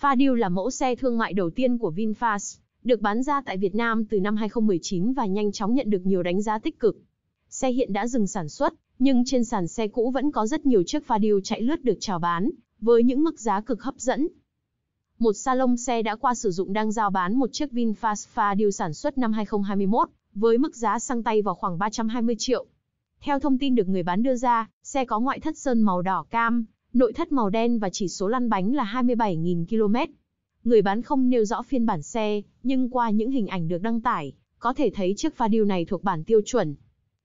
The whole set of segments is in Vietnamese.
Fadil là mẫu xe thương mại đầu tiên của VinFast, được bán ra tại Việt Nam từ năm 2019 và nhanh chóng nhận được nhiều đánh giá tích cực. Xe hiện đã dừng sản xuất, nhưng trên sàn xe cũ vẫn có rất nhiều chiếc Fadil chạy lướt được chào bán, với những mức giá cực hấp dẫn. Một salon xe đã qua sử dụng đang giao bán một chiếc VinFast Fadil sản xuất năm 2021, với mức giá sang tay vào khoảng 320 triệu. Theo thông tin được người bán đưa ra, xe có ngoại thất sơn màu đỏ cam, Nội thất màu đen và chỉ số lăn bánh là 27.000 km. Người bán không nêu rõ phiên bản xe, nhưng qua những hình ảnh được đăng tải, có thể thấy chiếc Fadil này thuộc bản tiêu chuẩn.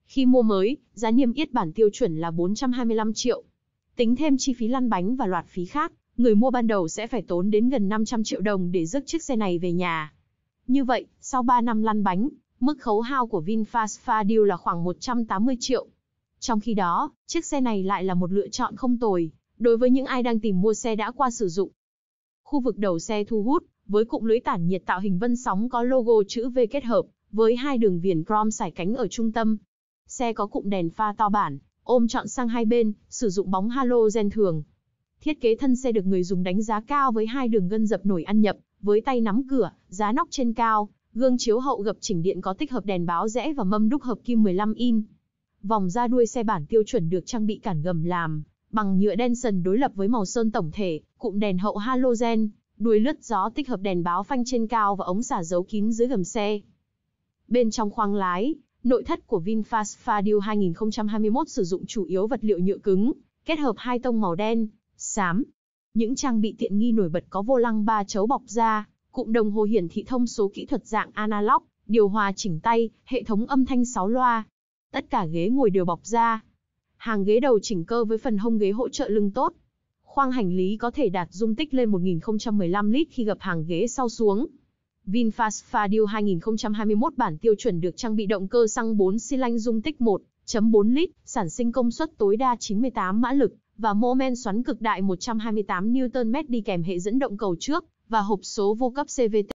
Khi mua mới, giá niêm yết bản tiêu chuẩn là 425 triệu. Tính thêm chi phí lăn bánh và loạt phí khác, người mua ban đầu sẽ phải tốn đến gần 500 triệu đồng để rước chiếc xe này về nhà. Như vậy, sau 3 năm lăn bánh, mức khấu hao của VinFast Fadil là khoảng 180 triệu. Trong khi đó, chiếc xe này lại là một lựa chọn không tồi đối với những ai đang tìm mua xe đã qua sử dụng. Khu vực đầu xe thu hút, với cụm lưới tản nhiệt tạo hình vân sóng có logo chữ V kết hợp, với hai đường viền chrome sải cánh ở trung tâm. Xe có cụm đèn pha to bản, ôm trọn sang hai bên, sử dụng bóng halogen thường. Thiết kế thân xe được người dùng đánh giá cao với hai đường gân dập nổi ăn nhập, với tay nắm cửa, giá nóc trên cao, gương chiếu hậu gập chỉnh điện có tích hợp đèn báo rẽ và mâm đúc hợp kim 15 in. Vòng ra đuôi xe bản tiêu chuẩn được trang bị cản gầm làm bằng nhựa đen sần đối lập với màu sơn tổng thể, cụm đèn hậu halogen, đuôi lướt gió tích hợp đèn báo phanh trên cao và ống xả giấu kín dưới gầm xe. Bên trong khoang lái, nội thất của VinFast Fadil 2021 sử dụng chủ yếu vật liệu nhựa cứng, kết hợp hai tông màu đen, xám. Những trang bị tiện nghi nổi bật có vô lăng ba chấu bọc da, cụm đồng hồ hiển thị thông số kỹ thuật dạng analog, điều hòa chỉnh tay, hệ thống âm thanh 6 loa. Tất cả ghế ngồi đều bọc da, hàng ghế đầu chỉnh cơ với phần hông ghế hỗ trợ lưng tốt. Khoang hành lý có thể đạt dung tích lên 1015 lít khi gập hàng ghế sau xuống. VinFast Fadil 2021 bản tiêu chuẩn được trang bị động cơ xăng 4 xi lanh dung tích 1.4 lít, sản sinh công suất tối đa 98 mã lực và mô men xoắn cực đại 128 Nm đi kèm hệ dẫn động cầu trước và hộp số vô cấp CVT.